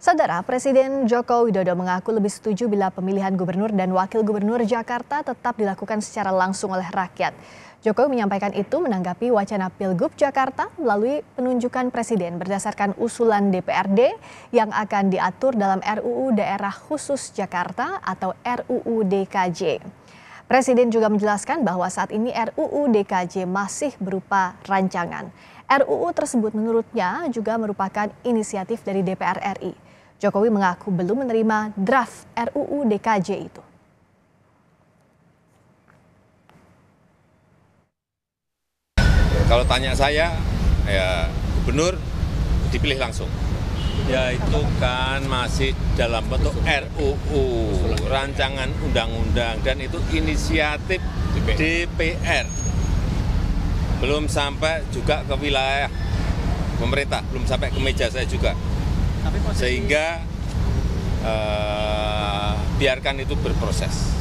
Saudara, Presiden Joko Widodo mengaku lebih setuju bila pemilihan gubernur dan wakil gubernur Jakarta tetap dilakukan secara langsung oleh rakyat. Jokowi menyampaikan itu menanggapi wacana Pilgub Jakarta melalui penunjukan Presiden berdasarkan usulan DPRD yang akan diatur dalam RUU Daerah Khusus Jakarta atau RUU DKJ. Presiden juga menjelaskan bahwa saat ini RUU DKJ masih berupa rancangan. RUU tersebut menurutnya juga merupakan inisiatif dari DPR RI. Jokowi mengaku belum menerima draft RUU DKJ itu. Kalau tanya saya, ya gubernur dipilih langsung. Ya itu kan masih dalam bentuk RUU, rancangan undang-undang dan itu inisiatif DPR. Belum sampai juga ke wilayah pemerintah, belum sampai ke meja saya juga sehingga eh, biarkan itu berproses.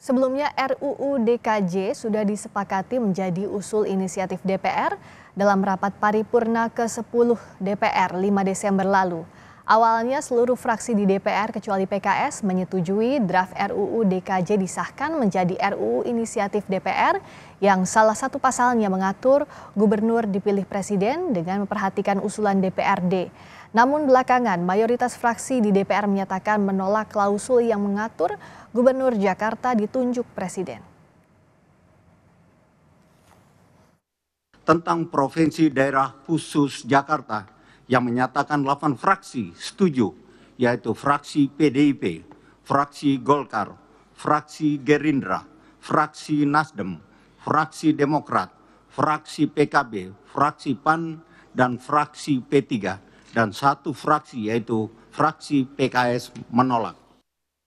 Sebelumnya RUU DKJ sudah disepakati menjadi usul inisiatif DPR dalam rapat paripurna ke-10 DPR 5 Desember lalu. Awalnya seluruh fraksi di DPR kecuali PKS menyetujui draft RUU DKJ disahkan menjadi RUU inisiatif DPR yang salah satu pasalnya mengatur gubernur dipilih presiden dengan memperhatikan usulan DPRD. Namun belakangan mayoritas fraksi di DPR menyatakan menolak klausul yang mengatur gubernur Jakarta ditunjuk presiden. Tentang provinsi daerah khusus Jakarta yang menyatakan 8 fraksi setuju, yaitu fraksi PDIP, fraksi Golkar, fraksi Gerindra, fraksi Nasdem, fraksi Demokrat, fraksi PKB, fraksi PAN, dan fraksi P3, dan satu fraksi yaitu fraksi PKS menolak.